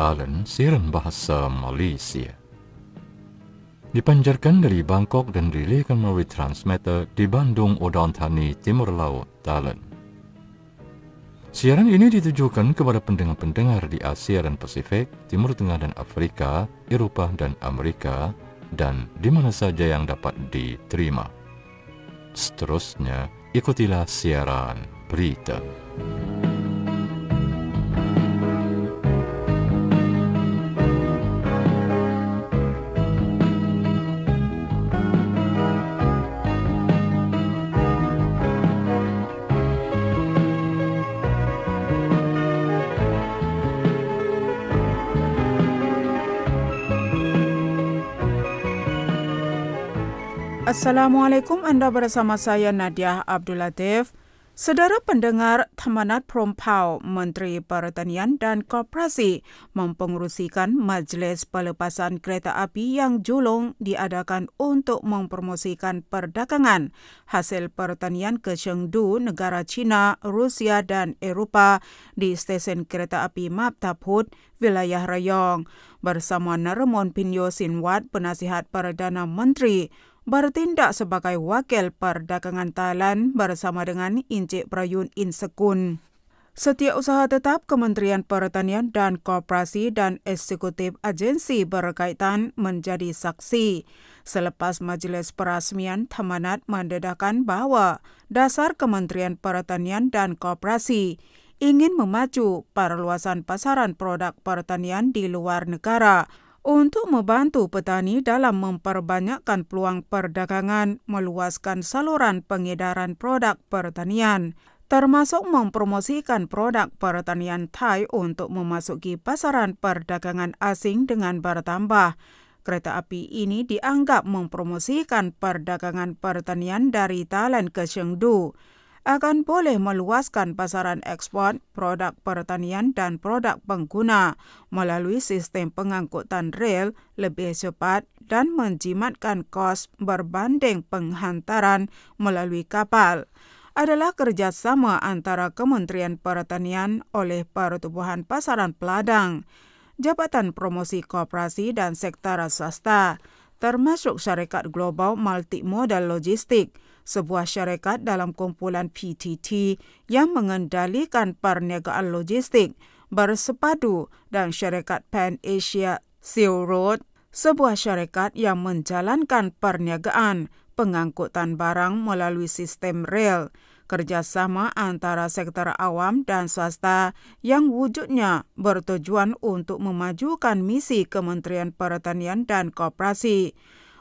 talent siaran bahasa Malaysia. Dipanjarkan dari Bangkok dan dirilikan melalui transmitter di Bandung Odon Thani Timur Laut Talent. Siaran ini ditujukan kepada pendengar-pendengar di Asia dan Pasifik, Timur Tengah dan Afrika, Eropah dan Amerika, dan di mana saja yang dapat diterima. Seterusnya, ikutilah siaran berita. Musik Assalamualaikum, anda bersama saya Nadia Abdul Latif. Sedara pendengar, Tamanat Prompau, Menteri Pertanian dan Koperasi mempengurusikan Majlis Pelepasan Kereta Api yang julung diadakan untuk mempromosikan perdagangan hasil pertanian ke Chengdu, negara China, Rusia dan Eropa di stesen kereta api Maptaput, wilayah Rayong. Bersama Narmon Pinyo Sinwat, Penasihat Perdana Menteri, bertindak sebagai wakil perdagangan Thailand bersama dengan Encik Prayun Insekun. usaha tetap Kementerian Pertanian dan Koperasi dan Eksekutif Agensi berkaitan menjadi saksi. Selepas majlis perasmian, Temanat mendedahkan bahawa dasar Kementerian Pertanian dan Koperasi ingin memacu perluasan pasaran produk pertanian di luar negara untuk membantu petani dalam memperbanyakkan peluang perdagangan, meluaskan saluran pengedaran produk pertanian, termasuk mempromosikan produk pertanian Thai untuk memasuki pasaran perdagangan asing dengan bertambah. Kereta api ini dianggap mempromosikan perdagangan pertanian dari Thailand ke Chengdu. akan boleh meluaskan pasaran ekspor produk pertanian dan produk pengguna melalui sistem pengangkutan rel lebih cepat dan menjimatkan kos berbanding penghantaran melalui kapal adalah kerjasama antara Kementerian Pertanian oleh Pertubuhan Pasaran Peladang, Jabatan Promosi Koperasi dan Sektor Swasta, termasuk Syarikat Global Multimodal Logistik, sebuah syarikat dalam kumpulan PTT yang mengendalikan perniagaan logistik bersepadu dan syarikat Pan Asia Silk Road, sebuah syarikat yang menjalankan perniagaan pengangkutan barang melalui sistem rail kerjasama antara sektor awam dan swasta yang wujudnya bertujuan untuk memajukan misi Kementerian Pertanian dan Koperasi,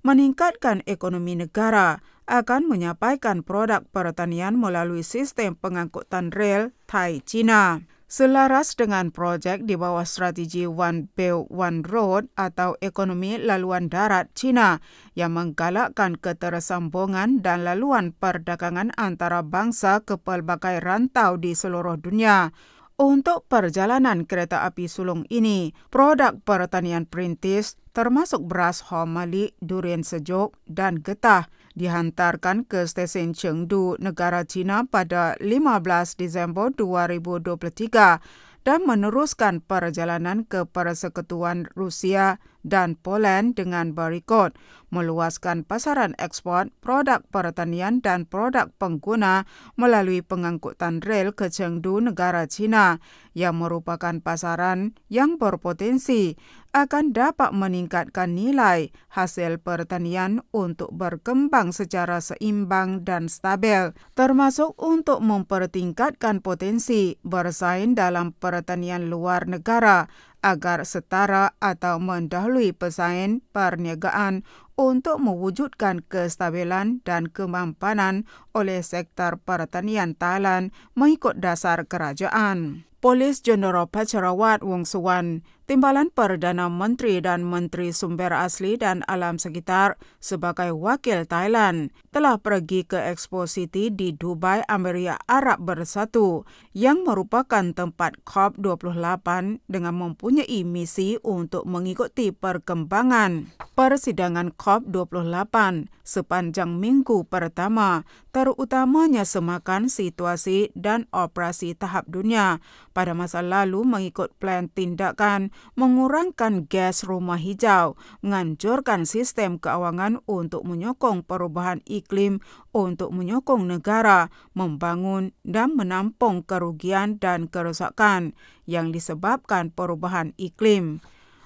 meningkatkan ekonomi negara, akan menyampaikan produk pertanian melalui sistem pengangkutan rel Thai China. Selaras dengan projek di bawah strategi One Belt One Road atau ekonomi laluan darat China yang menggalakkan ketersambungan dan laluan perdagangan antara bangsa ke pelbagai rantau di seluruh dunia. Untuk perjalanan kereta api sulung ini, produk pertanian perintis termasuk beras homali, durian sejuk, dan getah dihantarkan ke stesen Chengdu, negara China pada 15 Disember 2023 dan meneruskan perjalanan ke Persekutuan Rusia dan Poland dengan berikut meluaskan pasaran ekspor produk pertanian dan produk pengguna melalui pengangkutan rel ke Chengdu negara China yang merupakan pasaran yang berpotensi akan dapat meningkatkan nilai hasil pertanian untuk berkembang secara seimbang dan stabil, termasuk untuk mempertingkatkan potensi bersaing dalam pertanian luar negara agar setara atau mendahului pesaing perniagaan untuk mewujudkan kestabilan dan kemampanan oleh sektor pertanian Thailand mengikut dasar kerajaan. Polis Jenderal Pacarawat Wong Suwan Timbalan Perdana Menteri dan Menteri Sumber Asli dan Alam Sekitar sebagai wakil Thailand telah pergi ke Expo City di Dubai, Amerika Arab Bersatu yang merupakan tempat COP28 dengan mempunyai misi untuk mengikuti perkembangan persidangan COP28 sepanjang minggu pertama terutamanya semakan situasi dan operasi tahap dunia pada masa lalu mengikut plan tindakan mengurangkan gas rumah hijau, menganjurkan sistem keuangan untuk menyokong perubahan iklim, untuk menyokong negara, membangun, dan menampung kerugian dan kerusakan yang disebabkan perubahan iklim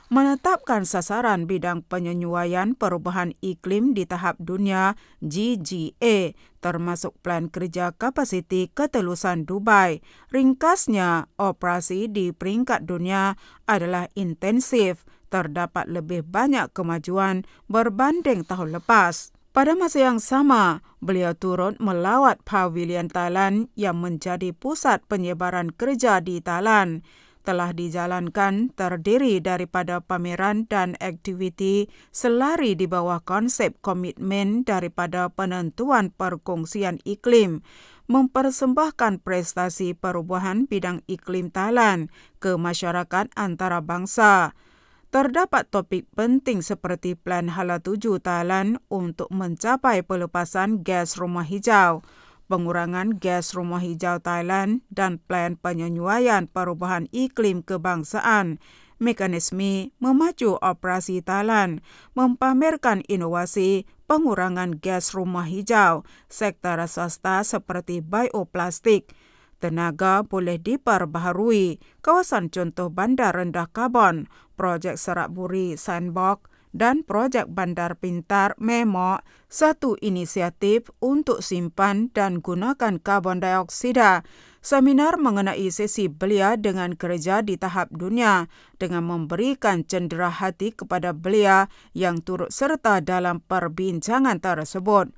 menetapkan sasaran bidang penyesuaian perubahan iklim di tahap dunia GGA termasuk plan kerja kapasiti ketelusan Dubai. Ringkasnya, operasi di peringkat dunia adalah intensif. Terdapat lebih banyak kemajuan berbanding tahun lepas. Pada masa yang sama, beliau turut melawat pavilion Thailand yang menjadi pusat penyebaran kerja di Thailand telah dijalankan terdiri daripada pameran dan aktiviti selari di bawah konsep komitmen daripada penentuan perkongsian iklim mempersembahkan prestasi perubahan bidang iklim Thailand ke masyarakat antarabangsa. Terdapat topik penting seperti plan hala Tujuh Thailand untuk mencapai pelepasan gas rumah hijau pengurangan gas rumah hijau Thailand dan plan penyesuaian perubahan iklim kebangsaan. Mekanisme memacu operasi Thailand mempamerkan inovasi pengurangan gas rumah hijau sektor swasta seperti bioplastik. Tenaga boleh diperbaharui, kawasan contoh bandar rendah karbon, projek serak buri sandbox, dan projek bandar pintar Memo, satu inisiatif untuk simpan dan gunakan karbon dioksida. Seminar mengenai sesi belia dengan kerja di tahap dunia dengan memberikan cendera hati kepada belia yang turut serta dalam perbincangan tersebut.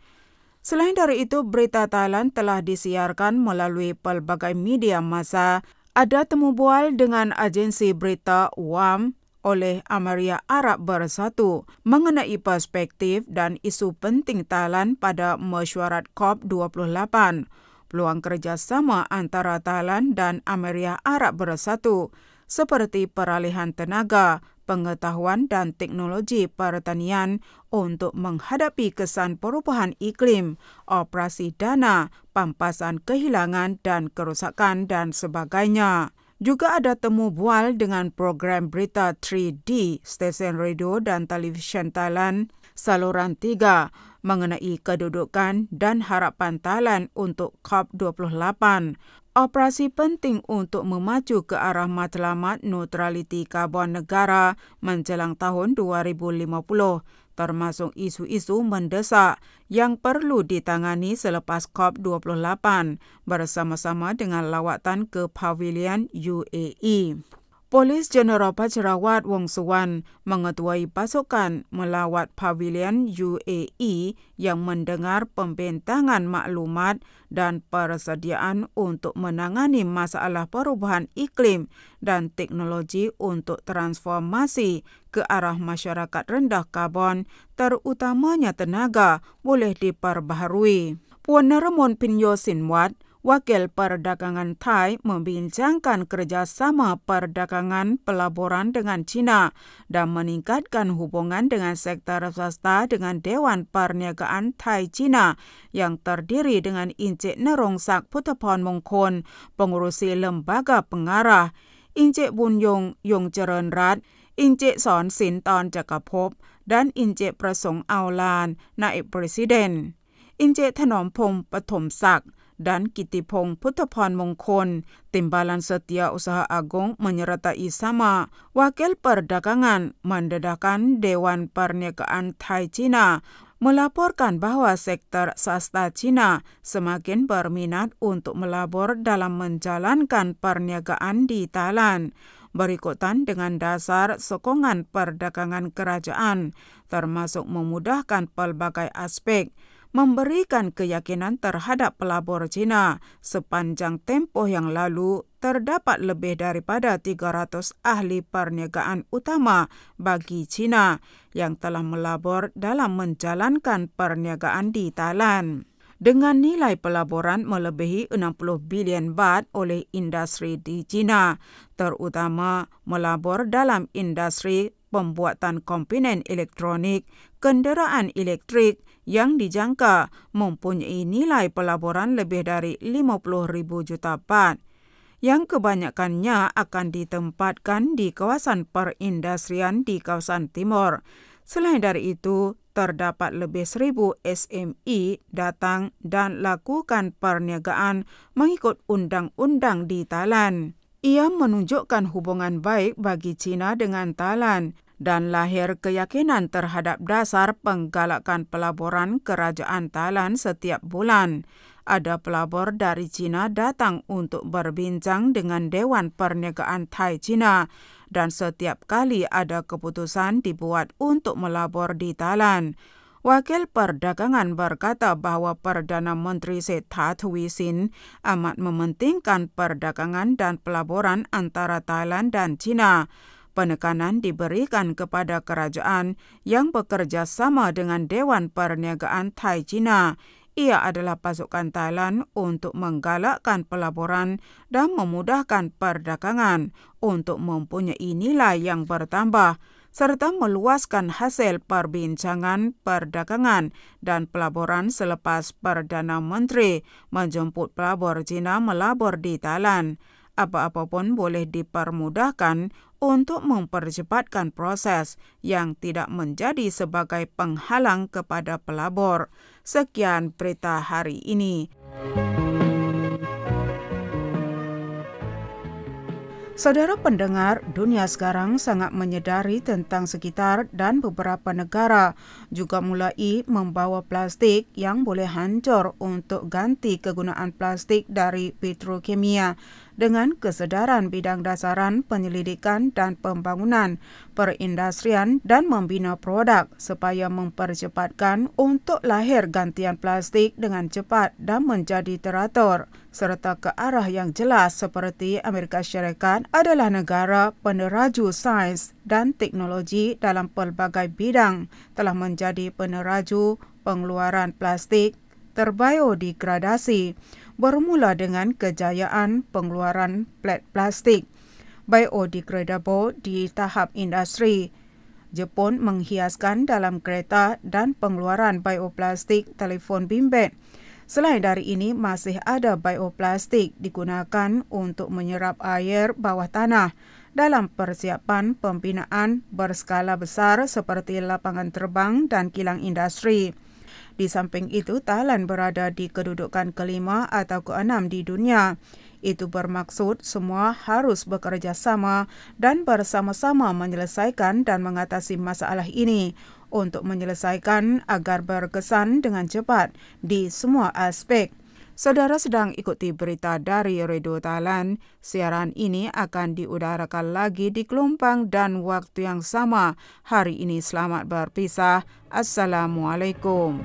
Selain dari itu, berita Thailand telah disiarkan melalui pelbagai media masa. Ada temubual dengan agensi berita Uam oleh Amerika Arab Bersatu mengenai perspektif dan isu penting talan pada mesyuarat COP28. Peluang kerjasama antara talan dan Amerika Arab Bersatu seperti peralihan tenaga, pengetahuan dan teknologi pertanian untuk menghadapi kesan perubahan iklim, operasi dana, pampasan kehilangan dan kerusakan dan sebagainya juga ada temu bual dengan program berita 3D stesen radio dan televisyen Thailand saluran 3 mengenai kedudukan dan harapan Thailand untuk COP28. Operasi penting untuk memacu ke arah matlamat neutraliti karbon negara menjelang tahun 2050, termasuk isu-isu mendesak yang perlu ditangani selepas COP28 bersama-sama dengan lawatan ke pavilion UAE. ปลิสเจเนอรัลพัชรวาดวงสุวรรณมังตัวอิปัสกันมลาวัดพาวิเลียน UAE yang mendengar pembentangan maklumat dan persediaan untuk menangani masalah perubahan iklim dan teknologi untuk transformasi ke arah masyarakat rendah karbon terutamanya tenaga boleh diperbaharui. Puan Naramon Pinyo Wakil Perdagangan Thai membincangkan kerjasama perdagangan pelaburan dengan China dan meningkatkan hubungan dengan sektor swasta dengan Dewan Perniagaan Thai China yang terdiri dengan i n c i k Nerongsak Putapon m o n g k o n pengurusi lembaga pengarah, i n c i k Bun Yong Yong j e r e n Rat, i n c i k Son Sin Ton Jakapop, dan i n c i k Prasong Aulan, Naib Presiden. อินเจถนอมพงศ์ปฐมศักดิ์ Dan Timbalan Agung sama Wakil Perdagangan Mendedahkan Dewan Perniagaan China melaporkan bahwa sektor swasta China semakin berminat untuk melabor dalam menjalankan perniagaan di Thailand. Berikutan dengan dasar sokongan perdagangan kerajaan, termasuk memudahkan pelbagai aspek memberikan keyakinan terhadap pelabur Cina. Sepanjang tempoh yang lalu, terdapat lebih daripada 300 ahli perniagaan utama bagi Cina yang telah melabur dalam menjalankan perniagaan di Thailand. Dengan nilai pelaburan melebihi 60 bilion baht oleh industri di China, terutama melabur dalam industri pembuatan komponen elektronik, kenderaan elektrik, yang dijangka mempunyai nilai pelaburan lebih dari 50,000 juta baht yang kebanyakannya akan ditempatkan di kawasan perindustrian di kawasan timur. Selain dari itu, terdapat lebih seribu SME datang dan lakukan perniagaan mengikut undang-undang di Thailand. Ia menunjukkan hubungan baik bagi China dengan Thailand dan lahir keyakinan terhadap dasar penggalakan pelaburan kerajaan Thailand setiap bulan. Ada pelabur dari China datang untuk berbincang dengan Dewan Perniagaan Thai China dan setiap kali ada keputusan dibuat untuk melabur di Thailand. Wakil Perdagangan berkata bahawa Perdana Menteri Seta Thuy Sin amat mementingkan perdagangan dan pelaburan antara Thailand dan China penekanan diberikan kepada kerajaan yang bekerja sama dengan Dewan Perniagaan Thai China. Ia adalah pasukan Thailand untuk menggalakkan pelaburan dan memudahkan perdagangan untuk mempunyai nilai yang bertambah serta meluaskan hasil perbincangan perdagangan dan pelaburan selepas Perdana Menteri menjemput pelabur Cina melabur di Thailand apa apapun boleh dipermudahkan untuk mempercepatkan proses yang tidak menjadi sebagai penghalang kepada pelabur. Sekian berita hari ini. Saudara pendengar, dunia sekarang sangat menyedari tentang sekitar dan beberapa negara juga mulai membawa plastik yang boleh hancur untuk ganti kegunaan plastik dari petrokimia dengan kesedaran bidang dasaran penyelidikan dan pembangunan perindustrian dan membina produk supaya mempercepatkan untuk lahir gantian plastik dengan cepat dan menjadi teratur serta ke arah yang jelas seperti Amerika Syarikat adalah negara peneraju sains dan teknologi dalam pelbagai bidang telah menjadi peneraju pengeluaran plastik terbiodegradasi bermula dengan kejayaan pengeluaran plat plastik biodegradable di tahap industri. Jepun menghiaskan dalam kereta dan pengeluaran bioplastik telefon bimbit. Selain dari ini, masih ada bioplastik digunakan untuk menyerap air bawah tanah dalam persiapan pembinaan berskala besar seperti lapangan terbang dan kilang industri. Di samping itu, Thailand berada di kedudukan kelima atau keenam di dunia. Itu bermaksud semua harus bekerja sama dan bersama-sama menyelesaikan dan mengatasi masalah ini untuk menyelesaikan agar berkesan dengan cepat di semua aspek. Saudara sedang ikuti berita dari Radio Thailand. Siaran ini akan diudarakan lagi di gelombang dan waktu yang sama. Hari ini selamat berpisah. Assalamualaikum.